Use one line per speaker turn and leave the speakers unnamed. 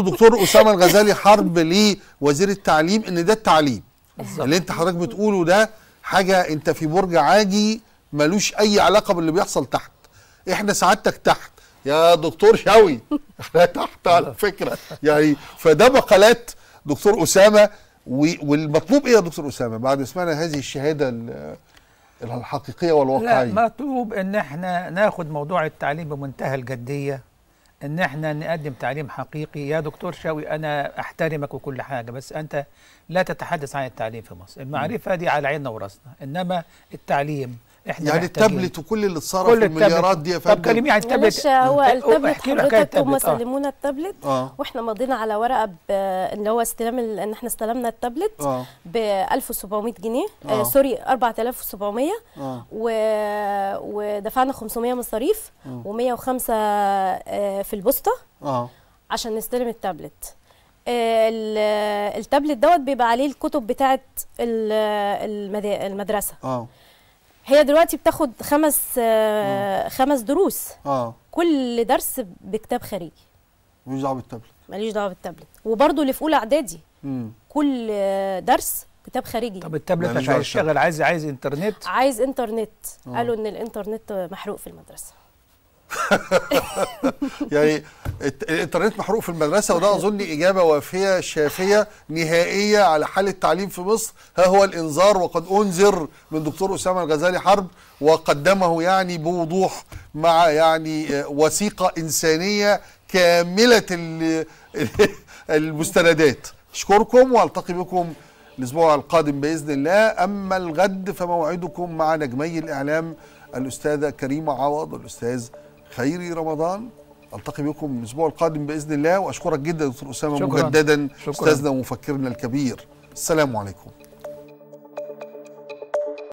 دكتور اسامه الغزالي حرب لوزير التعليم ان ده التعليم بالزبط. اللي انت حضرتك بتقوله ده حاجه انت في برج عاجي ملوش اي علاقه باللي بيحصل تحت احنا سعادتك تحت يا دكتور شوي احنا تحت على فكره يعني فده مقالات دكتور اسامه والمطلوب ايه يا دكتور اسامه بعد ما سمعنا هذه الشهاده الحقيقيه والواقعيه لا
مطلوب ان احنا ناخد موضوع التعليم بمنتهى الجديه ان احنا نقدم تعليم حقيقي يا دكتور شاوي انا احترمك وكل حاجه بس انت لا تتحدث عن التعليم في مصر المعرفه دي على عيننا وراسنا انما التعليم احنا يعني التابلت وكل اللي اتصرف المليارات دي يا فندم
طب كلمي عن
التابلت هو التابلت حضرتك هم آه. سلمونا التابلت آه. واحنا ماضينا على ورقه اللي هو استلام ان احنا استلمنا التابلت آه. ب 1700 جنيه آه. آه سوري 4700 آه. و... ودفعنا 500 مصاريف آه. و105 آه في البوسطه آه. عشان نستلم التابلت آه، التابلت دوت بيبقى عليه الكتب بتاعه المدرسه اه هي دلوقتي بتاخد خمس آه خمس دروس اه كل درس بكتاب خارجي
ماليش دعوه بالتابلت
ماليش دعوه بالتابلت وبرده اللي في اولى اعدادي كل درس كتاب خارجي طب التابلت مش هيشتغل
عايز عايز انترنت
عايز انترنت آه. قالوا ان الانترنت محروق في المدرسه
يعني الانترنت محروق في المدرسه وده اظن اجابه وافيه شافيه نهائيه على حال التعليم في مصر ها هو الانذار وقد انذر من دكتور اسامه الغزالي حرب وقدمه يعني بوضوح مع يعني آه، وثيقه انسانيه كامله المستندات اشكركم والتقي بكم الاسبوع القادم باذن الله اما الغد فموعدكم مع نجمي الاعلام الاستاذه كريمه عوض والاستاذ خيري رمضان التقي بكم الاسبوع القادم باذن الله واشكرك جدا دكتور اسامه شكرا. مجددا استاذنا ومفكرنا الكبير السلام عليكم